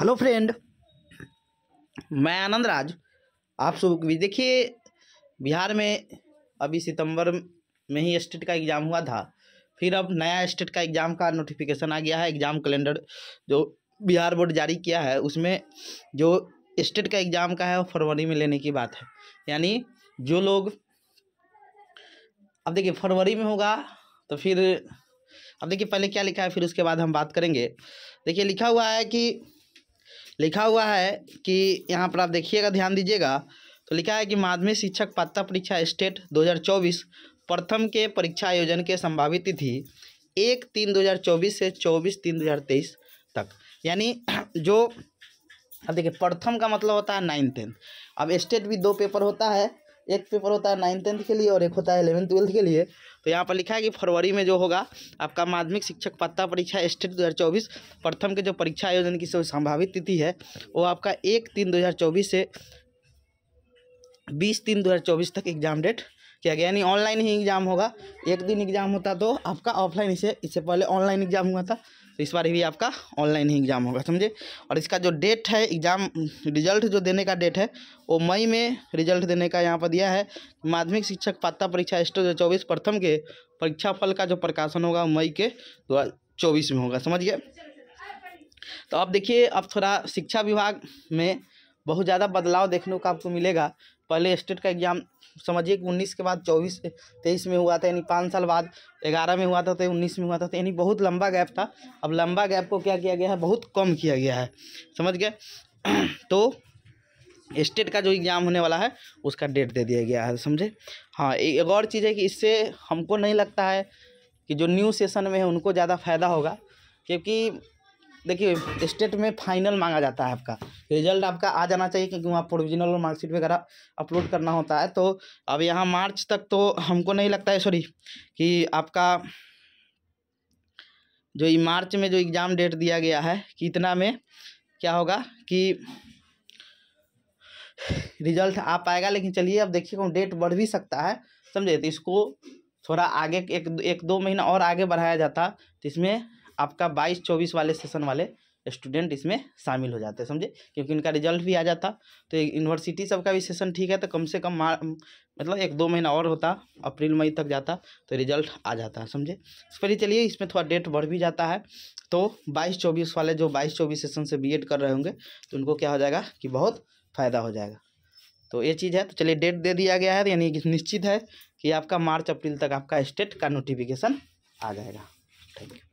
hello friend मैं आनंद राज आप सब देखिए बिहार में अभी सितंबर में ही स्टेट का एग्ज़ाम हुआ था फिर अब नया स्टेट का एग्ज़ाम का नोटिफिकेशन आ गया है एग्ज़ाम कैलेंडर जो बिहार बोर्ड जारी किया है उसमें जो स्टेट का एग्ज़ाम का है वो फरवरी में लेने की बात है यानी जो लोग अब देखिए फरवरी में होगा तो फिर अब देखिए पहले क्या लिखा है फिर उसके बाद हम बात करेंगे देखिए लिखा हुआ है कि लिखा हुआ है कि यहाँ पर आप देखिएगा ध्यान दीजिएगा तो लिखा है कि माध्यमिक शिक्षक पात्रता परीक्षा स्टेट 2024 प्रथम के परीक्षा आयोजन के संभावित तिथि एक तीन 2024 से चौबीस तीन 2023 तक यानी जो अब देखिए प्रथम का मतलब होता है नाइन टेंथ अब स्टेट भी दो पेपर होता है एक पेपर होता है नाइन टेंथ के लिए और एक होता है इलेवन ट्वेल्थ के लिए तो यहाँ पर लिखा है कि फरवरी में जो होगा आपका माध्यमिक शिक्षक पत्ता परीक्षा स्टेट दो प्रथम के जो परीक्षा आयोजन की संभावित तिथि है वो आपका एक तीन दो से बीस तीन दो हज़ार चौबीस तक एग्ज़ाम डेट किया गया यानी ऑनलाइन ही एग्ज़ाम होगा एक दिन एग्ज़ाम होता तो आपका ऑफलाइन इसे इससे पहले ऑनलाइन एग्ज़ाम हुआ था तो इस बार भी आपका ऑनलाइन ही एग्ज़ाम होगा समझे और इसका जो डेट है एग्ज़ाम रिजल्ट जो देने का डेट है वो मई में रिजल्ट देने का यहाँ पर दिया है माध्यमिक शिक्षक पात्रता परीक्षा स्टो जो चौबीस प्रथम के परीक्षा फल का जो प्रकाशन होगा मई के दो चौबीस में होगा समझिए तो अब देखिए अब थोड़ा शिक्षा विभाग में बहुत ज़्यादा बदलाव देखने को आपको मिलेगा पहले स्टेट का एग्ज़ाम समझिए कि उन्नीस के बाद चौबीस तेईस में हुआ था यानी पाँच साल बाद ग्यारह में हुआ था तो उन्नीस में हुआ था तो यानी बहुत लंबा गैप था अब लंबा गैप को क्या किया गया है बहुत कम किया गया है समझ गए तो स्टेट का जो एग्ज़ाम होने वाला है उसका डेट दे दिया गया है समझे हाँ एक और चीज़ है कि इससे हमको नहीं लगता है कि जो न्यू सेशन में है उनको ज़्यादा फायदा होगा क्योंकि देखिए स्टेट में फाइनल मांगा जाता है आपका रिजल्ट आपका आ जाना चाहिए क्योंकि वहाँ प्रोविजनल और मार्कशीट वगैरह अपलोड करना होता है तो अब यहाँ मार्च तक तो हमको नहीं लगता है सॉरी कि आपका जो मार्च में जो एग्ज़ाम डेट दिया गया है कि इतना में क्या होगा कि रिजल्ट आ पाएगा लेकिन चलिए अब देखिए डेट बढ़ भी सकता है समझे तो इसको थोड़ा आगे एक एक दो महीना और आगे बढ़ाया जाता तो इसमें आपका बाईस चौबीस वाले सेशन वाले स्टूडेंट इसमें शामिल हो जाते हैं समझे क्योंकि इनका रिजल्ट भी आ जाता तो यूनिवर्सिटी सब का भी सेशन ठीक है तो कम से कम मतलब एक दो महीना और होता अप्रैल मई तक जाता तो रिजल्ट आ जाता है समझे इस पर ही चलिए इसमें थोड़ा डेट बढ़ भी जाता है तो बाईस चौबीस वाले जो बाईस चौबीस सेशन से बी कर रहे होंगे तो उनको क्या हो जाएगा कि बहुत फ़ायदा हो जाएगा तो ये चीज़ है तो चलिए डेट दे दिया गया है यानी निश्चित है कि आपका मार्च अप्रैल तक आपका स्टेट का नोटिफिकेशन आ जाएगा थैंक यू